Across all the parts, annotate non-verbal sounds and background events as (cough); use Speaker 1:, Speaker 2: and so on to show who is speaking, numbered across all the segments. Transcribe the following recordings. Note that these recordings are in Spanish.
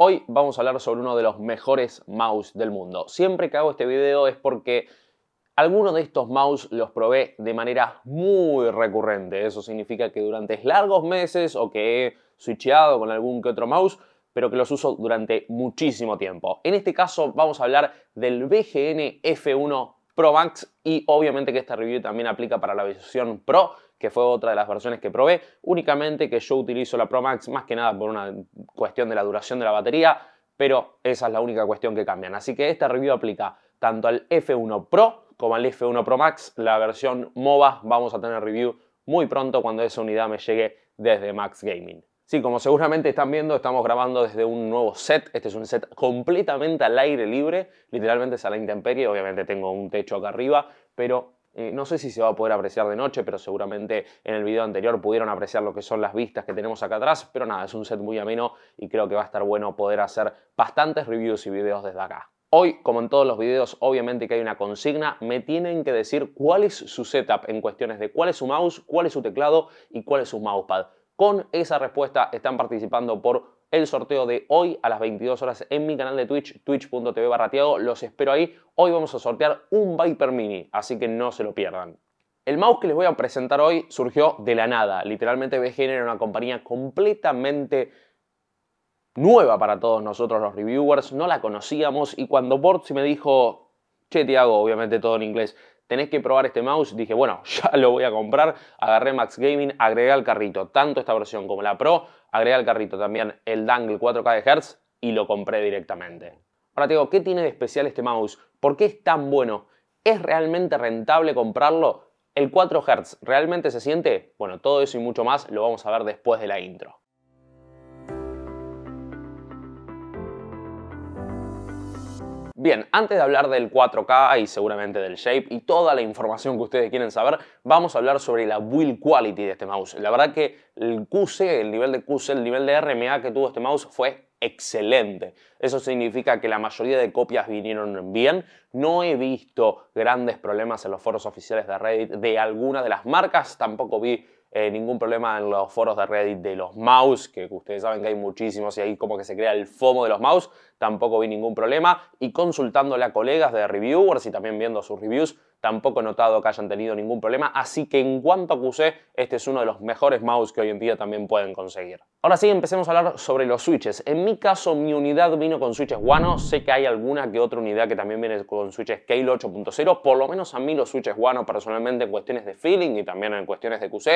Speaker 1: Hoy vamos a hablar sobre uno de los mejores mouse del mundo. Siempre que hago este video es porque alguno de estos mouse los probé de manera muy recurrente. Eso significa que durante largos meses o que he switchado con algún que otro mouse, pero que los uso durante muchísimo tiempo. En este caso vamos a hablar del BGN F1 Pro Max y obviamente que esta review también aplica para la versión Pro, que fue otra de las versiones que probé, únicamente que yo utilizo la Pro Max más que nada por una cuestión de la duración de la batería, pero esa es la única cuestión que cambian. Así que esta review aplica tanto al F1 Pro como al F1 Pro Max, la versión MOBA, vamos a tener review muy pronto cuando esa unidad me llegue desde Max Gaming. Sí, como seguramente están viendo, estamos grabando desde un nuevo set. Este es un set completamente al aire libre, literalmente es a la intemperie. Obviamente tengo un techo acá arriba, pero eh, no sé si se va a poder apreciar de noche, pero seguramente en el video anterior pudieron apreciar lo que son las vistas que tenemos acá atrás. Pero nada, es un set muy ameno y creo que va a estar bueno poder hacer bastantes reviews y videos desde acá. Hoy, como en todos los videos, obviamente que hay una consigna, me tienen que decir cuál es su setup en cuestiones de cuál es su mouse, cuál es su teclado y cuál es su mousepad. Con esa respuesta están participando por el sorteo de hoy a las 22 horas en mi canal de Twitch, twitch.tv barra Los espero ahí. Hoy vamos a sortear un Viper Mini, así que no se lo pierdan. El mouse que les voy a presentar hoy surgió de la nada. Literalmente BGN era una compañía completamente nueva para todos nosotros los reviewers. No la conocíamos y cuando Bortz me dijo, che hago, obviamente todo en inglés, tenés que probar este mouse, dije, bueno, (laughs) ya lo voy a comprar, agarré Max Gaming, agregué al carrito tanto esta versión como la Pro, agregué al carrito también el dangle 4K de Hertz y lo compré directamente. Ahora te digo, ¿qué tiene de especial este mouse? ¿Por qué es tan bueno? ¿Es realmente rentable comprarlo? ¿El 4 Hz realmente se siente? Bueno, todo eso y mucho más lo vamos a ver después de la intro. Bien, antes de hablar del 4K y seguramente del shape y toda la información que ustedes quieren saber, vamos a hablar sobre la build quality de este mouse. La verdad que el QC, el nivel de QC, el nivel de RMA que tuvo este mouse fue excelente. Eso significa que la mayoría de copias vinieron bien. No he visto grandes problemas en los foros oficiales de Reddit de alguna de las marcas, tampoco vi eh, ningún problema en los foros de Reddit de los mouse, que ustedes saben que hay muchísimos y ahí como que se crea el FOMO de los mouse, tampoco vi ningún problema. Y consultándole a colegas de reviewers y también viendo sus reviews, tampoco he notado que hayan tenido ningún problema, así que en cuanto a QC, este es uno de los mejores mouse que hoy en día también pueden conseguir. Ahora sí, empecemos a hablar sobre los switches. En mi caso, mi unidad vino con switches Guano, sé que hay alguna que otra unidad que también viene con switches Scale 8.0, por lo menos a mí los switches Guano personalmente en cuestiones de feeling y también en cuestiones de QC,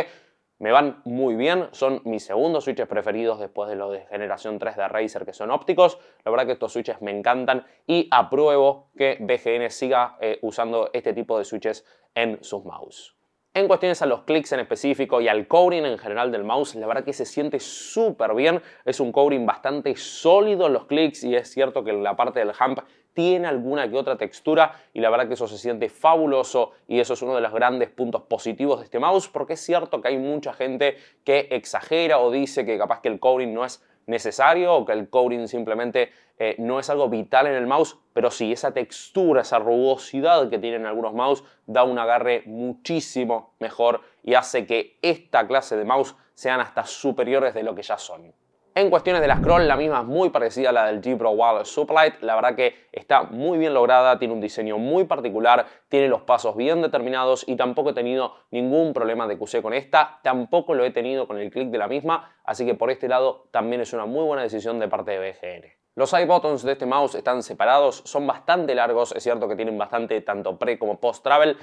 Speaker 1: me van muy bien, son mis segundos switches preferidos después de los de generación 3 de Razer que son ópticos. La verdad que estos switches me encantan y apruebo que BGN siga eh, usando este tipo de switches en sus mouse. En cuestiones a los clics en específico y al covering en general del mouse, la verdad que se siente súper bien. Es un covering bastante sólido en los clics y es cierto que la parte del hump tiene alguna que otra textura y la verdad que eso se siente fabuloso y eso es uno de los grandes puntos positivos de este mouse porque es cierto que hay mucha gente que exagera o dice que capaz que el covering no es necesario o que el covering simplemente eh, no es algo vital en el mouse, pero sí, esa textura, esa rugosidad que tienen algunos mouse da un agarre muchísimo mejor y hace que esta clase de mouse sean hasta superiores de lo que ya son. En cuestiones de la scroll, la misma es muy parecida a la del G-Pro Wild Suplight. La verdad que está muy bien lograda, tiene un diseño muy particular, tiene los pasos bien determinados y tampoco he tenido ningún problema de QC con esta. Tampoco lo he tenido con el clic de la misma, así que por este lado también es una muy buena decisión de parte de BGN. Los i-buttons de este mouse están separados, son bastante largos, es cierto que tienen bastante tanto pre como post travel,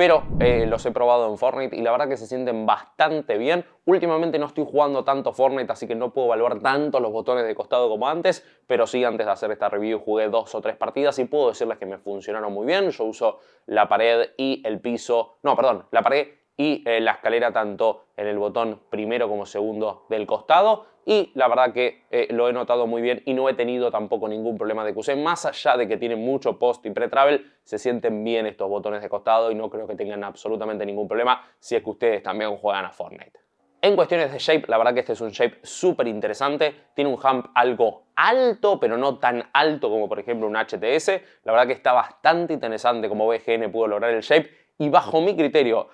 Speaker 1: pero eh, los he probado en Fortnite y la verdad que se sienten bastante bien. Últimamente no estoy jugando tanto Fortnite, así que no puedo evaluar tanto los botones de costado como antes, pero sí, antes de hacer esta review jugué dos o tres partidas y puedo decirles que me funcionaron muy bien. Yo uso la pared y el piso, no, perdón, la pared y eh, la escalera tanto en el botón primero como segundo del costado. Y la verdad que eh, lo he notado muy bien y no he tenido tampoco ningún problema de QC. Más allá de que tiene mucho post y pre-travel, se sienten bien estos botones de costado y no creo que tengan absolutamente ningún problema si es que ustedes también juegan a Fortnite. En cuestiones de shape, la verdad que este es un shape súper interesante. Tiene un hump algo alto, pero no tan alto como por ejemplo un HTS. La verdad que está bastante interesante como BGN pudo lograr el shape. Y bajo mi criterio,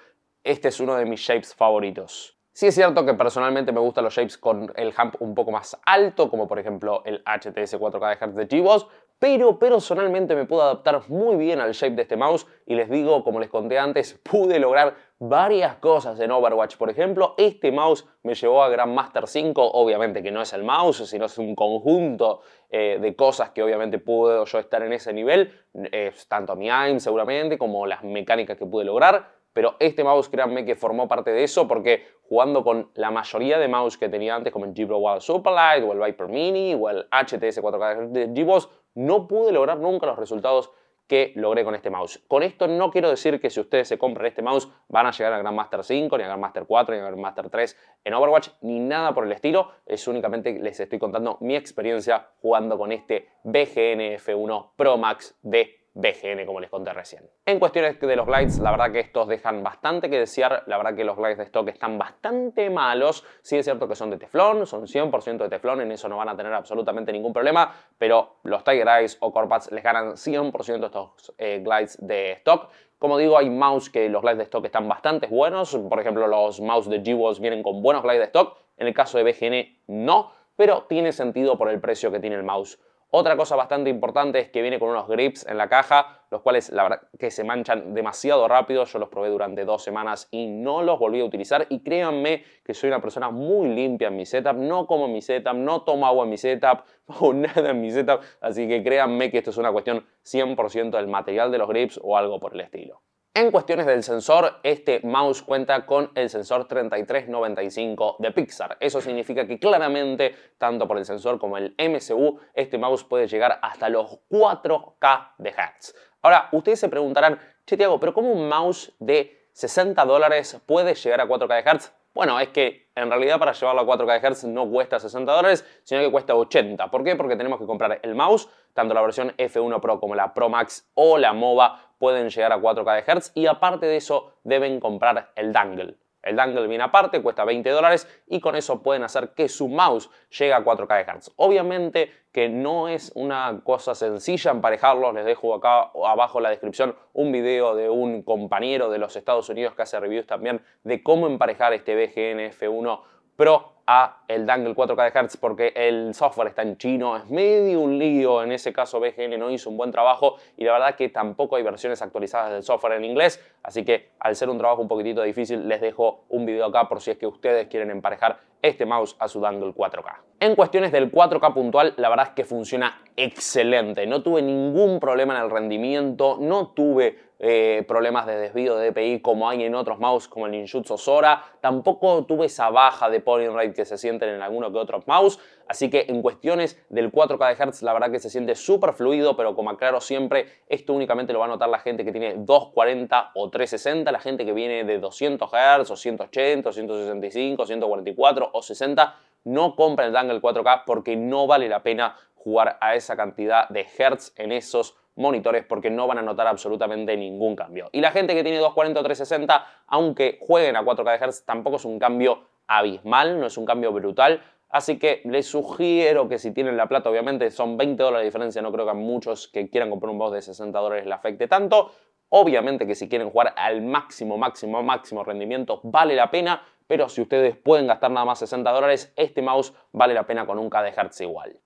Speaker 1: este es uno de mis shapes favoritos. Sí es cierto que personalmente me gustan los shapes con el hump un poco más alto, como por ejemplo el HTS 4K de G-Boss, pero personalmente me puedo adaptar muy bien al shape de este mouse y les digo, como les conté antes, (laughs) pude lograr varias cosas en Overwatch. Por ejemplo, este mouse me llevó a Grandmaster 5, obviamente que no es el mouse, sino es un conjunto eh, de cosas que obviamente pude yo estar en ese nivel, eh, tanto mi aim seguramente, como las mecánicas que pude lograr pero este mouse créanme que formó parte de eso porque jugando con la mayoría de mouse que tenía antes, como el G-Pro Wild Superlight o el Viper Mini o el HTS 4K de Boss, no pude lograr nunca los resultados que logré con este mouse. Con esto no quiero decir que si ustedes se compran este mouse van a llegar a Grandmaster 5, ni a Grandmaster 4, ni a Grandmaster 3 en Overwatch, ni nada por el estilo. Es únicamente les estoy contando mi experiencia jugando con este BGN F1 Pro Max de BGN como les conté recién. En cuestiones de los glides, la verdad que estos dejan bastante que desear, la verdad que los glides de stock están bastante malos, sí es cierto que son de teflón, son 100% de teflón, en eso no van a tener absolutamente ningún problema, pero los Tiger Eyes o Corpats les ganan 100% estos glides eh, de stock, como digo, hay mouse que los glides de stock están bastante buenos. Por ejemplo, los mouse de G-Walls vienen con buenos glides de stock. En el caso de BGN, no. Pero tiene sentido por el precio que tiene el mouse otra cosa bastante importante es que viene con unos grips en la caja, los cuales la verdad que se manchan demasiado rápido. Yo los probé durante dos semanas y no los volví a utilizar. Y créanme que soy una persona muy limpia en mi setup. No como mi setup, no tomo agua en mi setup, (laughs) o nada en mi setup. Así que créanme que esto es una cuestión 100% del material de los grips o algo por el estilo. En cuestiones del sensor, este mouse cuenta con el sensor 3395 de Pixar. Eso significa que claramente, tanto por el sensor como el MCU, este mouse puede llegar hasta los 4K de hertz. Ahora, ustedes se preguntarán, che Tiago, pero ¿cómo un mouse de 60 dólares puede llegar a 4K de hertz? Bueno, es que en realidad para llevarlo a 4K Hz no cuesta 60 dólares, sino que cuesta 80. ¿Por qué? Porque tenemos que comprar el mouse, tanto la versión F1 Pro como la Pro Max o la MOBA pueden llegar a 4K Hz y aparte de eso deben comprar el dangle. El dangle viene aparte, cuesta 20 dólares y con eso pueden hacer que su mouse llegue a 4K de Hz. Obviamente que no es una cosa sencilla emparejarlos, les dejo acá abajo en la descripción un video de un compañero de los Estados Unidos que hace reviews también de cómo emparejar este BGN F1 Pro a el dangle 4K de Hertz porque el software está en chino, es medio un lío, en ese caso BGN no hizo un buen trabajo y la verdad que tampoco hay versiones actualizadas del software en inglés, así que al ser un trabajo un poquitito difícil les dejo un video acá por si es que ustedes quieren emparejar este mouse a su dangle 4K. En cuestiones del 4K puntual, la verdad es que funciona excelente. No tuve ningún problema en el rendimiento, no tuve eh, problemas de desvío de DPI como hay en otros mouse como el Ninjutsu Sora. Tampoco tuve esa baja de polling rate que se siente en alguno que otros mouse. Así que en cuestiones del 4K de Hertz, la verdad que se siente súper fluido, pero como aclaro siempre, esto únicamente lo va a notar la gente que tiene 240 o 360, la gente que viene de 200 Hz o 180, 165, 144 o 60, no compren el Dangle 4K porque no vale la pena jugar a esa cantidad de hertz en esos monitores porque no van a notar absolutamente ningún cambio. Y la gente que tiene 240 o 360, aunque jueguen a 4K tampoco es un cambio abismal, no es un cambio brutal. Así que les sugiero que si tienen la plata, obviamente son 20 dólares de diferencia, no creo que a muchos que quieran comprar un boss de 60 dólares le afecte tanto. Obviamente que si quieren jugar al máximo, máximo, máximo rendimiento, vale la pena, pero si ustedes pueden gastar nada más 60 dólares, este mouse vale la pena con un KHz igual.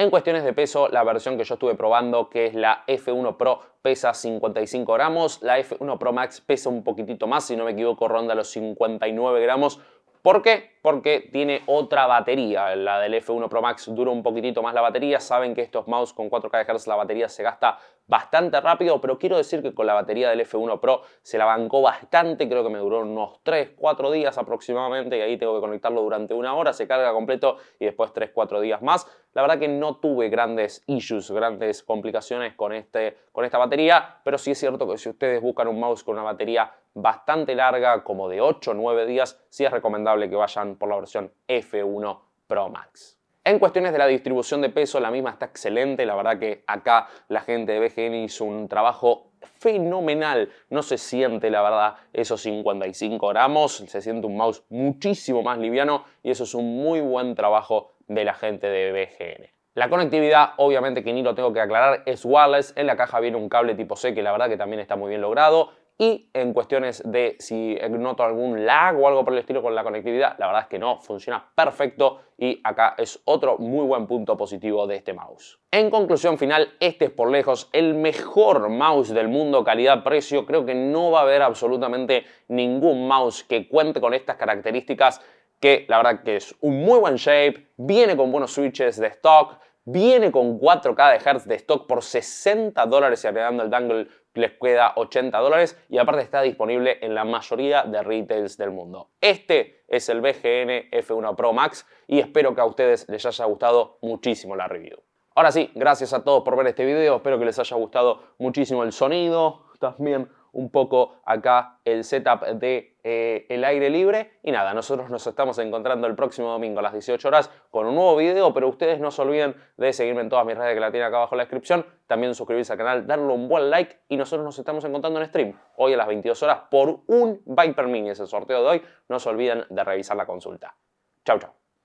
Speaker 1: En cuestiones de peso, la versión que yo estuve probando, que es la F1 Pro, pesa 55 gramos, la F1 Pro Max pesa un poquitito más, si no me equivoco, ronda los 59 gramos. ¿Por qué? Porque tiene otra batería. La del F1 Pro Max dura un poquitito más la batería. Saben que estos mouse con 4 khz la batería se gasta bastante rápido, pero quiero decir que con la batería del F1 Pro se la bancó bastante, creo que me duró unos 3, 4 días aproximadamente y ahí tengo que conectarlo durante una hora, se carga completo y después 3, 4 días más. La verdad que no tuve grandes issues, grandes complicaciones con, este, con esta batería, pero sí es cierto que si ustedes buscan un mouse con una batería bastante larga, como de 8 9 días, sí es recomendable que vayan por la versión F1 Pro Max. En cuestiones de la distribución de peso, la misma está excelente. La verdad que acá la gente de BGN hizo un trabajo fenomenal. No se siente, la verdad, esos 55 gramos. Se siente un mouse muchísimo más liviano y eso es un muy buen trabajo de la gente de BGN. La conectividad, obviamente que ni lo tengo que aclarar, es wireless. En la caja viene un cable tipo C que la verdad que también está muy bien logrado. Y en cuestiones de si noto algún lag o algo por el estilo con la conectividad, la verdad es que no, funciona perfecto y acá es otro muy buen punto positivo de este mouse. En conclusión final, este es por lejos el mejor mouse del mundo calidad-precio. Creo que no va a haber absolutamente ningún mouse que cuente con estas características que la verdad que es un muy buen shape, viene con buenos switches de stock, Viene con 4K de Hertz de stock por 60 dólares y agregando el dangle les queda 80 dólares y aparte está disponible en la mayoría de retails del mundo. Este es el BGN F1 Pro Max y espero que a ustedes les haya gustado muchísimo la review. Ahora sí, gracias a todos por ver este video, espero que les haya gustado muchísimo el sonido, también un poco acá el setup de eh, el aire libre. Y nada, nosotros nos estamos encontrando el próximo domingo a las 18 horas con un nuevo video, pero ustedes no se olviden de seguirme en todas mis redes que la tienen acá abajo en la descripción, también suscribirse al canal, darle un buen like y nosotros nos estamos encontrando en stream hoy a las 22 horas por un Viper Mini, es el sorteo de hoy. No se olviden de revisar la consulta. Chau, chau.